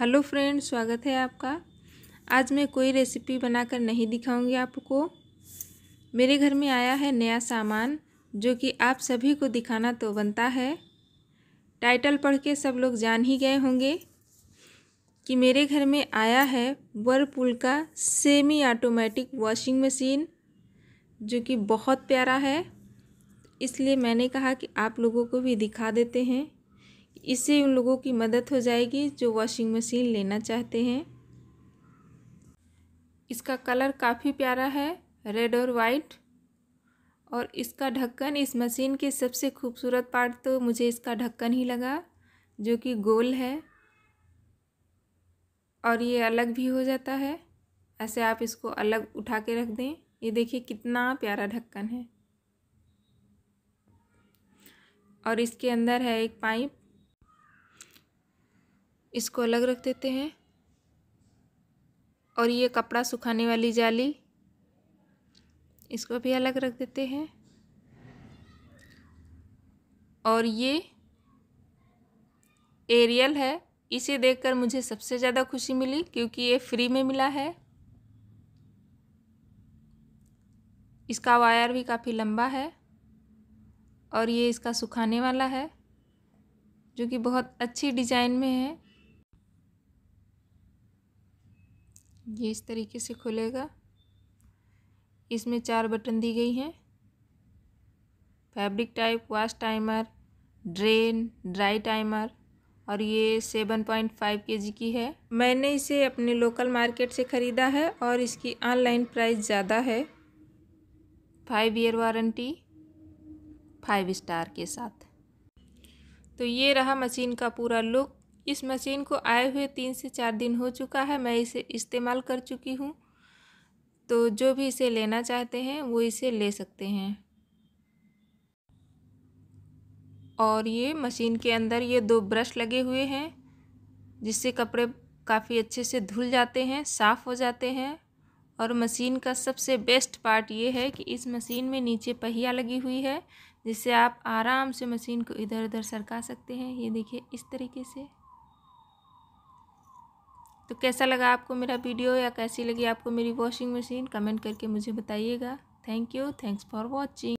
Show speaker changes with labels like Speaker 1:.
Speaker 1: hello friend स्वागत है आपका आज मैं कोई रेसिपी बनाकर नहीं दिखाऊंगी आपको मेरे घर में आया है नया सामान जो कि आप सभी को दिखाना तो बनता है टाइटल पढ़ के सब लोग जान ही गए होंगे कि मेरे घर में आया है वर्लपूल का सेमी ऑटोमेटिक वॉशिंग मशीन जो कि बहुत प्यारा है इसलिए मैंने कहा कि आप लोगों को भी दिखा देते हैं इससे उन लोगों की मदद हो जाएगी जो वॉशिंग मशीन लेना चाहते हैं इसका कलर काफ़ी प्यारा है रेड और वाइट और इसका ढक्कन इस मशीन के सबसे खूबसूरत पार्ट तो मुझे इसका ढक्कन ही लगा जो कि गोल है और ये अलग भी हो जाता है ऐसे आप इसको अलग उठा के रख दें ये देखिए कितना प्यारा ढक्कन है और इसके अंदर है एक पाइप इसको अलग रख देते हैं और ये कपड़ा सुखाने वाली जाली इसको भी अलग रख देते हैं और ये एरियल है इसे देखकर मुझे सबसे ज़्यादा खुशी मिली क्योंकि ये फ्री में मिला है इसका वायर भी काफ़ी लंबा है और ये इसका सुखाने वाला है जो कि बहुत अच्छी डिज़ाइन में है ये इस तरीके से खुलेगा इसमें चार बटन दी गई हैं fabric type wash timer drain dry timer और ये सेवन पॉइंट फाइव के जी की है मैंने इसे अपने लोकल मार्केट से ख़रीदा है और इसकी ऑनलाइन प्राइस ज़्यादा है five year warranty five star के साथ तो ये रहा मशीन का पूरा लुक इस मशीन को आए हुए तीन से चार दिन हो चुका है मैं इसे इस्तेमाल कर चुकी हूँ तो जो भी इसे लेना चाहते हैं वो इसे ले सकते हैं और ये मशीन के अंदर ये दो ब्रश लगे हुए हैं जिससे कपड़े काफ़ी अच्छे से धुल जाते हैं साफ़ हो जाते हैं और मशीन का सबसे बेस्ट पार्ट ये है कि इस मशीन में नीचे पहिया लगी हुई है जिससे आप आराम से मशीन को इधर उधर सरका सकते हैं ये देखिए इस तरीके से तो कैसा लगा आपको मेरा वीडियो या कैसी लगी आपको मेरी वॉशिंग मशीन कमेंट करके मुझे बताइएगा thank you thanks for watching